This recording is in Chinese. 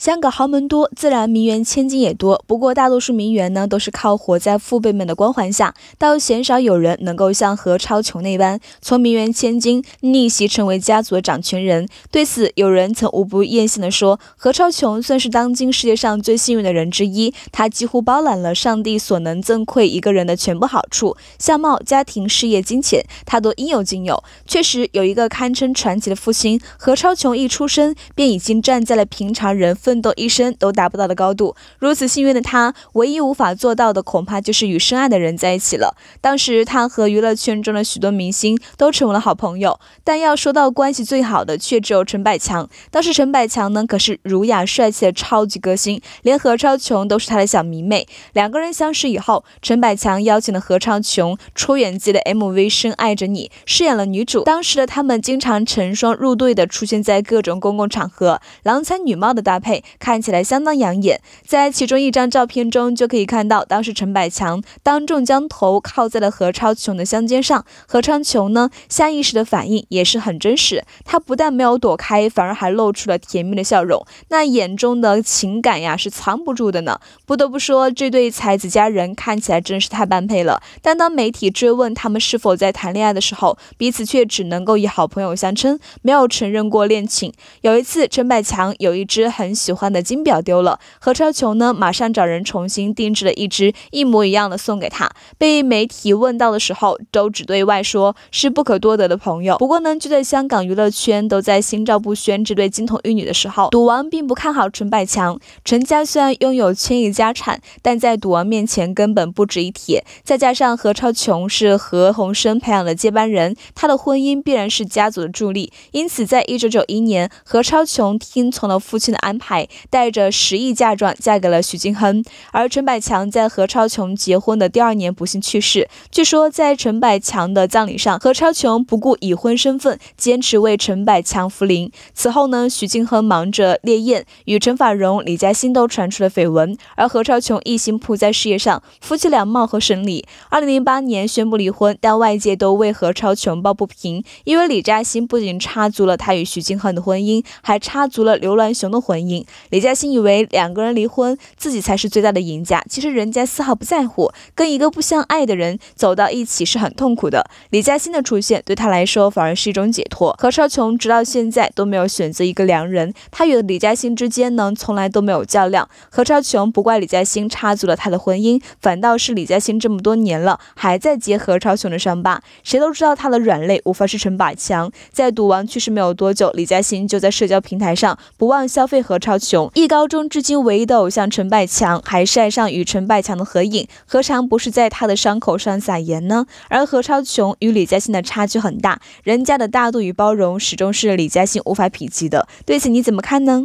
香港豪门多，自然名媛千金也多。不过，大多数名媛呢，都是靠活在父辈们的光环下，倒鲜少有人能够像何超琼那般，从名媛千金逆袭成为家族的掌权人。对此，有人曾无不艳羡地说：“何超琼算是当今世界上最幸运的人之一，她几乎包揽了上帝所能赠馈一个人的全部好处，相貌、家庭、事业、金钱，她都应有尽有。”确实，有一个堪称传奇的父亲，何超琼一出生便已经站在了平常人。奋斗一生都达不到的高度，如此幸运的他，唯一无法做到的恐怕就是与深爱的人在一起了。当时他和娱乐圈中的许多明星都成为了好朋友，但要说到关系最好的，却只有陈百强。当时陈百强呢，可是儒雅帅气的超级歌星，连何超琼都是他的小迷妹。两个人相识以后，陈百强邀请了何超琼出演自己的 MV《深爱着你》，饰演了女主。当时的他们经常成双入对的出现在各种公共场合，郎才女貌的搭配。看起来相当养眼，在其中一张照片中就可以看到，当时陈百强当众将头靠在了何超琼的香肩上，何超琼呢下意识的反应也是很真实，他不但没有躲开，反而还露出了甜蜜的笑容，那眼中的情感呀是藏不住的呢。不得不说，这对才子佳人看起来真是太般配了。但当媒体追问他们是否在谈恋爱的时候，彼此却只能够以好朋友相称，没有承认过恋情。有一次，陈百强有一支很喜。喜欢的金表丢了，何超琼呢？马上找人重新定制了一只一模一样的送给他。被媒体问到的时候，都只对外说是不可多得的朋友。不过呢，就在香港娱乐圈都在心照不宣这对金童玉女的时候，赌王并不看好陈百强。陈家虽然拥有千亿家产，但在赌王面前根本不值一提。再加上何超琼是何鸿燊培养的接班人，他的婚姻必然是家族的助力。因此，在一九九一年，何超琼听从了父亲的安排。带着十亿嫁妆嫁给了徐静亨。而陈百强在何超琼结婚的第二年不幸去世。据说在陈百强的葬礼上，何超琼不顾已婚身份，坚持为陈百强扶灵。此后呢，徐静亨忙着猎艳，与陈法蓉、李嘉欣都传出了绯闻，而何超琼一心扑在事业上，夫妻俩貌合神离。二零零八年宣布离婚，但外界都为何超琼抱不平，因为李嘉欣不仅插足了她与徐静亨的婚姻，还插足了刘銮雄的婚姻。李嘉欣以为两个人离婚，自己才是最大的赢家。其实人家丝毫不在乎，跟一个不相爱的人走到一起是很痛苦的。李嘉欣的出现，对他来说反而是一种解脱。何超琼直到现在都没有选择一个良人，她与李嘉欣之间呢，从来都没有较量。何超琼不怪李嘉欣插足了他的婚姻，反倒是李嘉欣这么多年了，还在揭何超琼的伤疤。谁都知道他的软肋无法是成把枪。在赌王去世没有多久，李嘉欣就在社交平台上不忘消费何超。一高中至今唯一的偶像陈百强，还晒上与陈百强的合影，何尝不是在他的伤口上撒盐呢？而何超琼与李嘉欣的差距很大，人家的大度与包容始终是李嘉欣无法匹及的。对此你怎么看呢？